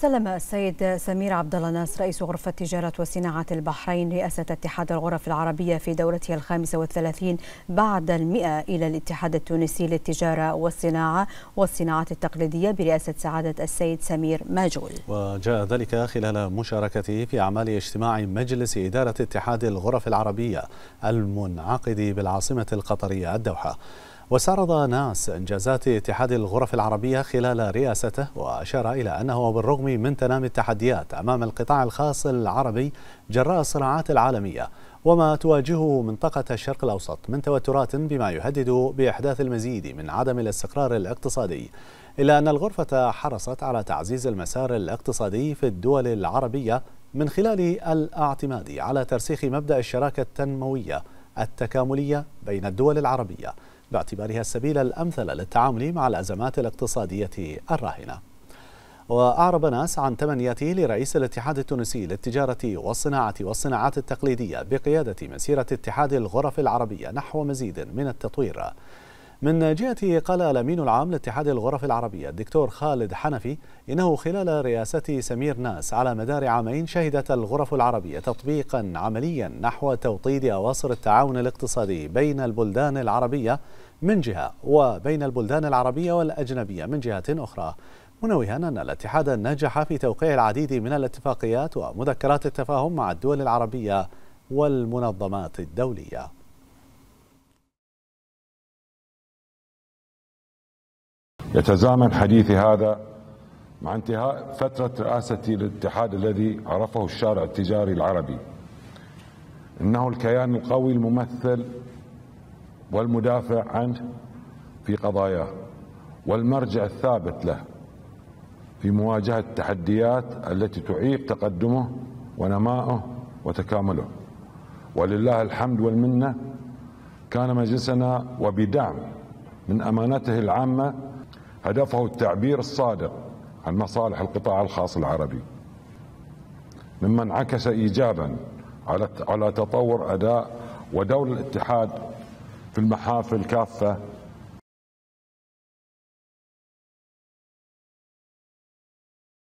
سلم السيد سمير عبد الله ناس رئيس غرفة تجارة وصناعة البحرين رئاسة اتحاد الغرف العربية في دورتها الخامسة والثلاثين بعد المئة إلى الاتحاد التونسي للتجارة والصناعة والصناعات التقليدية برئاسة سعادة السيد سمير ماجول وجاء ذلك خلال مشاركته في أعمال اجتماع مجلس إدارة اتحاد الغرف العربية المنعقد بالعاصمة القطرية الدوحة وسرد ناس إنجازات اتحاد الغرف العربية خلال رئاسته وأشار إلى أنه بالرغم من تنامي التحديات أمام القطاع الخاص العربي جراء الصراعات العالمية وما تواجهه منطقة الشرق الأوسط من توترات بما يهدد بإحداث المزيد من عدم الاستقرار الاقتصادي إلا أن الغرفة حرصت على تعزيز المسار الاقتصادي في الدول العربية من خلال الاعتماد على ترسيخ مبدأ الشراكة التنموية التكاملية بين الدول العربية باعتبارها السبيل الأمثل للتعامل مع الأزمات الاقتصادية الراهنة وأعرب ناس عن تمنياته لرئيس الاتحاد التونسي للتجارة والصناعة والصناعات التقليدية بقيادة مسيرة اتحاد الغرف العربية نحو مزيد من التطوير من جهته قال الأمين العام لاتحاد الغرف العربية الدكتور خالد حنفي إنه خلال رئاسة سمير ناس على مدار عامين شهدت الغرف العربية تطبيقا عمليا نحو توطيد أواصر التعاون الاقتصادي بين البلدان العربية من جهة وبين البلدان العربية والأجنبية من جهة أخرى منوها أن الاتحاد نجح في توقيع العديد من الاتفاقيات ومذكرات التفاهم مع الدول العربية والمنظمات الدولية يتزامن حديثي هذا مع انتهاء فترة رئاستي للاتحاد الذي عرفه الشارع التجاري العربي إنه الكيان القوي الممثل والمدافع عنه في قضاياه والمرجع الثابت له في مواجهة التحديات التي تعيق تقدمه ونمائه وتكامله ولله الحمد والمنة كان مجلسنا وبدعم من أمانته العامة هدفه التعبير الصادق عن مصالح القطاع الخاص العربي مما انعكس ايجابا على على تطور اداء ودور الاتحاد في المحافل كافه